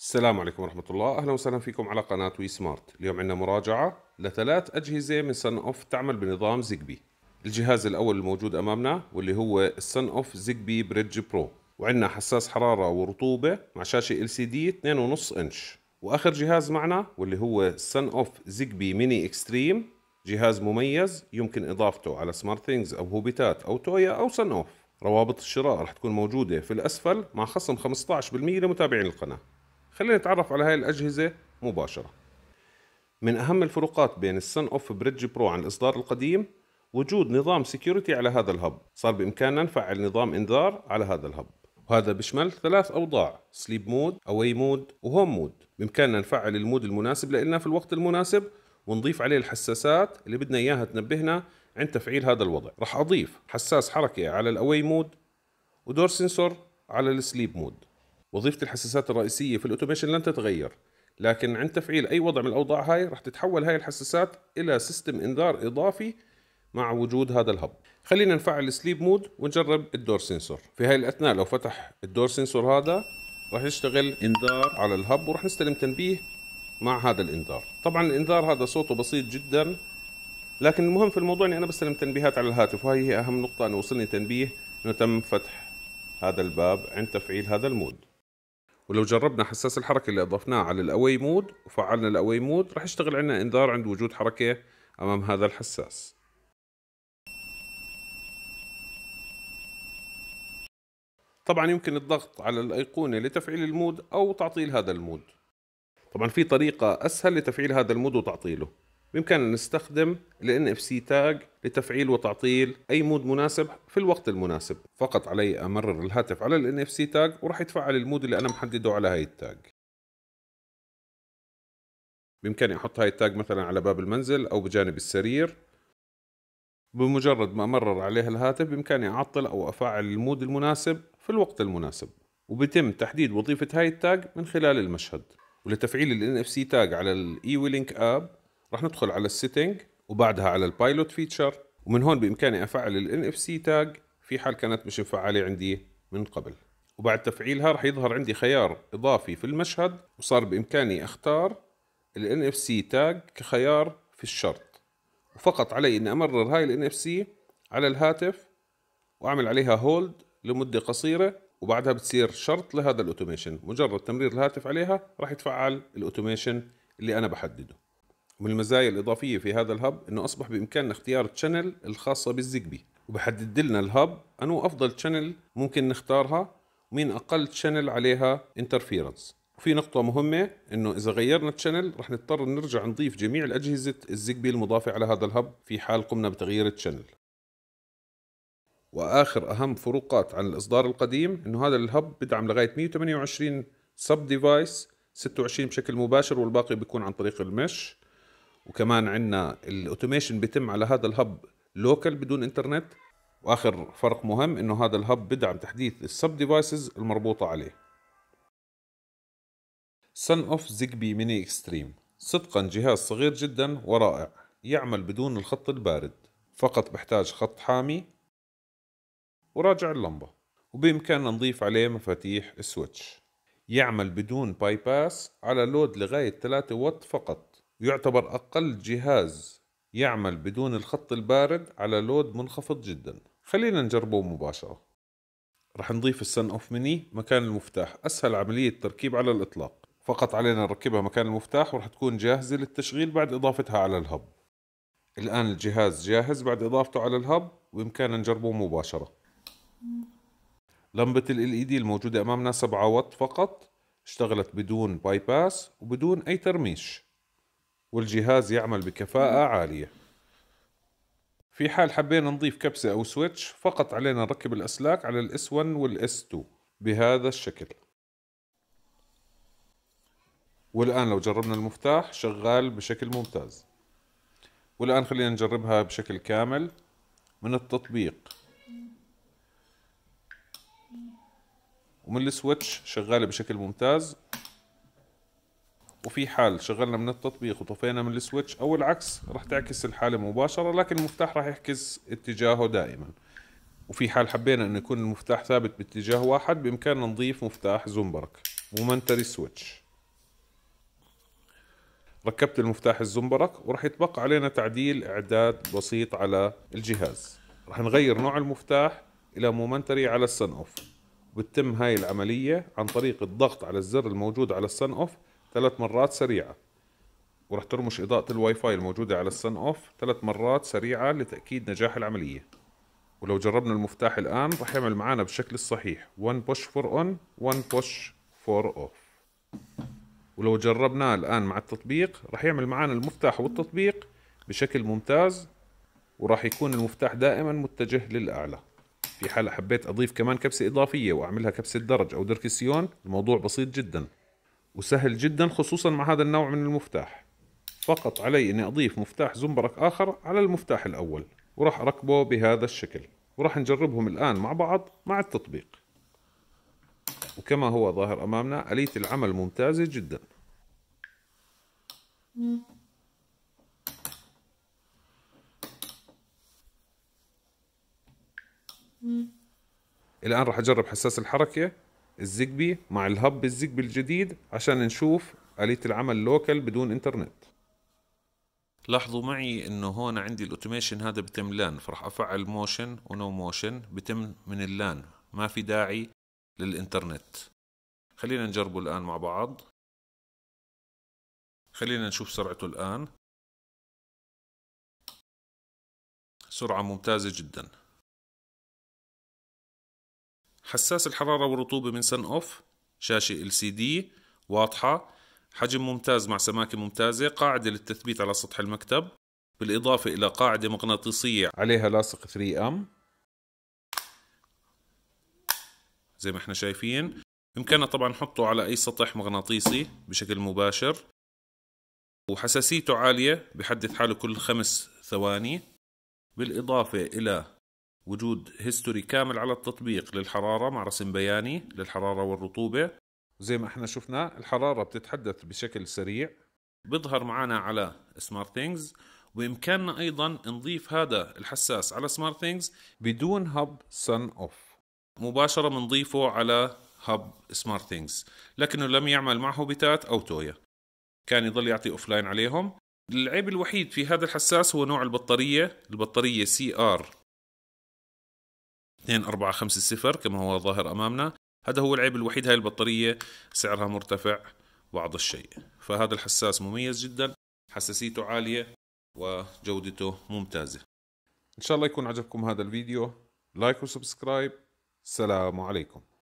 السلام عليكم ورحمة الله أهلا وسهلا فيكم على قناة وي سمارت اليوم عندنا مراجعة لثلاث أجهزة من سن أوف تعمل بنظام زيجبي الجهاز الأول الموجود أمامنا واللي هو السن أوف زيجبي بريدج برو وعندنا حساس حرارة ورطوبة مع شاشة LCD 2.5 إنش وآخر جهاز معنا واللي هو السن أوف زيجبي ميني إكستريم جهاز مميز يمكن إضافته على سمارت ثينجز أو هوبيتات أو تويا أو سن أوف روابط الشراء رح تكون موجودة في الأسفل مع خصم 15% لمتابعين القناة خلينا نتعرف على هاي الأجهزة مباشرة من أهم الفروقات بين السن أوف بريدج برو عن الإصدار القديم وجود نظام سيكوريتي على هذا الهب صار بإمكاننا نفعل نظام إنذار على هذا الهب وهذا بيشمل ثلاث أوضاع سليب مود أواي مود وهوم مود بإمكاننا نفعل المود المناسب لإلنا في الوقت المناسب ونضيف عليه الحساسات اللي بدنا إياها تنبهنا عند تفعيل هذا الوضع راح أضيف حساس حركة على الأواي مود ودور سنسور على السليب مود وظيفة الحساسات الرئيسية في الأوتوميشن لن تتغير لكن عند تفعيل أي وضع من الأوضاع هاي رح تتحول هاي الحساسات إلى سيستم إنذار إضافي مع وجود هذا الهب خلينا نفعل سليب مود ونجرب الدور سنسور في هاي الأثناء لو فتح الدور سنسور هذا رح يشتغل إنذار على الهب ورح نستلم تنبيه مع هذا الإنذار طبعا الإنذار هذا صوته بسيط جدا لكن المهم في الموضوع اني انا بستلم تنبيهات على الهاتف وهي هي اهم نقطه انه وصلني تنبيه انه تم فتح هذا الباب عند تفعيل هذا المود ولو جربنا حساس الحركة اللي أضفناه على الأوي مود وفعلنا الأوي مود رح يشتغل عنا إنذار عند وجود حركة أمام هذا الحساس طبعا يمكن الضغط على الأيقونة لتفعيل المود أو تعطيل هذا المود طبعا في طريقة أسهل لتفعيل هذا المود وتعطيله بإمكاننا نستخدم ال NFC تاج لتفعيل وتعطيل أي مود مناسب في الوقت المناسب فقط علي أمرر الهاتف على ال NFC تاج وراح يتفعل المود اللي أنا محدده على هاي التاج بإمكاني أحط هاي التاج مثلا على باب المنزل أو بجانب السرير بمجرد ما أمرر عليها الهاتف بإمكاني أعطل أو أفعل المود المناسب في الوقت المناسب وبتم تحديد وظيفة هاي التاج من خلال المشهد ولتفعيل ال NFC تاج على ال eWeLink اب رح ندخل على السيتنج وبعدها على البايلوت فيتشر ومن هون بامكاني افعل ان اف سي تاج في حال كانت مش مفعله عندي من قبل وبعد تفعيلها رح يظهر عندي خيار اضافي في المشهد وصار بامكاني اختار ان اف سي تاج كخيار في الشرط وفقط علي اني امرر هاي ان اف سي على الهاتف واعمل عليها هولد لمده قصيره وبعدها بتصير شرط لهذا الاوتوميشن مجرد تمرير الهاتف عليها راح يتفعل الاوتوميشن اللي انا بحدده ومن المزايا الإضافية في هذا الهب أنه أصبح بإمكاننا اختيار تشانل الخاصة بالزجبي وبحدد لنا الهب أنه أفضل تشانل ممكن نختارها ومين أقل تشانل عليها انترفيرنس وفي نقطة مهمة انه اذا غيرنا تشانل رح نضطر نرجع نضيف جميع الاجهزة الزجبي المضافة على هذا الهب في حال قمنا بتغيير التشانل واخر اهم فروقات عن الاصدار القديم انه هذا الهب بدعم لغاية 128 سب ديفايس 26 بشكل مباشر والباقي بيكون عن طريق المش وكمان عندنا الاوتوميشن بيتم على هذا الهب لوكال بدون انترنت واخر فرق مهم انه هذا الهب بدعم تحديث السب ديفايسز المربوطه عليه سن اوف زيجبي ميني اكستريم صدقا جهاز صغير جدا ورائع يعمل بدون الخط البارد فقط بحتاج خط حامي وراجع اللمبة وبإمكاننا نضيف عليه مفاتيح السويتش يعمل بدون باي باس على لود لغاية 3 وات فقط ويعتبر أقل جهاز يعمل بدون الخط البارد على لود منخفض جدا خلينا نجربه مباشرة رح نضيف السن اوف مني مكان المفتاح أسهل عملية تركيب على الإطلاق فقط علينا نركبها مكان المفتاح ورح تكون جاهزة للتشغيل بعد إضافتها على الهب الآن الجهاز جاهز بعد إضافته على الهب وبإمكاننا نجربه مباشرة لمبة ال LED الموجودة أمامنا 7 وات فقط اشتغلت بدون باي باس وبدون أي ترميش والجهاز يعمل بكفاءة عالية في حال حبينا نضيف كبسة أو سويتش فقط علينا نركب الأسلاك على الـ S1 والـ S2 بهذا الشكل والآن لو جربنا المفتاح شغال بشكل ممتاز والآن خلينا نجربها بشكل كامل من التطبيق ومن السويتش شغالة بشكل ممتاز وفي حال شغلنا من التطبيق وطفينا من السويتش او العكس راح تعكس الحاله مباشره لكن المفتاح راح يحكز اتجاهه دائما وفي حال حبينا انه يكون المفتاح ثابت باتجاه واحد بامكاننا نضيف مفتاح زومبرك مومنتري سويتش ركبت المفتاح الزومبرك وراح يتبقى علينا تعديل اعداد بسيط على الجهاز راح نغير نوع المفتاح الى مومنتري على السن اوف بتتم هاي العملية عن طريق الضغط على الزر الموجود على السن اوف ثلاث مرات سريعه ورح ترمش اضاءه الواي فاي الموجوده على السن اوف ثلاث مرات سريعه لتاكيد نجاح العمليه ولو جربنا المفتاح الان رح يعمل معنا بالشكل الصحيح 1 بوش for اون 1 بوش for اوف ولو جربناه الان مع التطبيق رح يعمل معنا المفتاح والتطبيق بشكل ممتاز وراح يكون المفتاح دائما متجه للاعلى في حال حبيت اضيف كمان كبسه اضافيه واعملها كبسه درج او دركسيون الموضوع بسيط جدا وسهل جدا خصوصا مع هذا النوع من المفتاح فقط علي اني اضيف مفتاح زنبرك اخر على المفتاح الاول وراح اركبه بهذا الشكل وراح نجربهم الان مع بعض مع التطبيق وكما هو ظاهر امامنا اليه العمل ممتازه جدا الان راح اجرب حساس الحركه الزجبي مع الهب الزجبي الجديد عشان نشوف آلية العمل لوكال بدون انترنت لاحظوا معي انه هون عندي الاوتوميشن هذا بتم لان فرح افعل موشن ونو موشن بتم من اللان ما في داعي للانترنت خلينا نجربه الان مع بعض خلينا نشوف سرعته الان سرعة ممتازة جداً حساس الحرارة والرطوبة من سن أوف شاشة LCD واضحة حجم ممتاز مع سماكة ممتازة قاعدة للتثبيت على سطح المكتب بالإضافة إلى قاعدة مغناطيسية عليها لاصق 3 أم زي ما احنا شايفين بإمكاننا طبعا نحطه على أي سطح مغناطيسي بشكل مباشر وحساسيته عالية بحدث حاله كل خمس ثواني بالإضافة إلى وجود هيستوري كامل على التطبيق للحرارة مع رسم بياني للحرارة والرطوبة زي ما احنا شفنا الحرارة بتتحدث بشكل سريع بيظهر معنا على سمارت ثينجز وبامكاننا ايضا نضيف هذا الحساس على سمارت ثينجز بدون هب سن اوف مباشرة بنضيفه على هب سمارت ثينجز لكنه لم يعمل معه بتات او تويا كان يضل يعطي اوفلاين عليهم العيب الوحيد في هذا الحساس هو نوع البطارية البطارية سي ار 2450 كما هو ظاهر أمامنا هذا هو العيب الوحيد هاي البطارية سعرها مرتفع بعض الشيء فهذا الحساس مميز جدا حساسيته عالية وجودته ممتازة إن شاء الله يكون عجبكم هذا الفيديو لايك وسبسكرايب السلام عليكم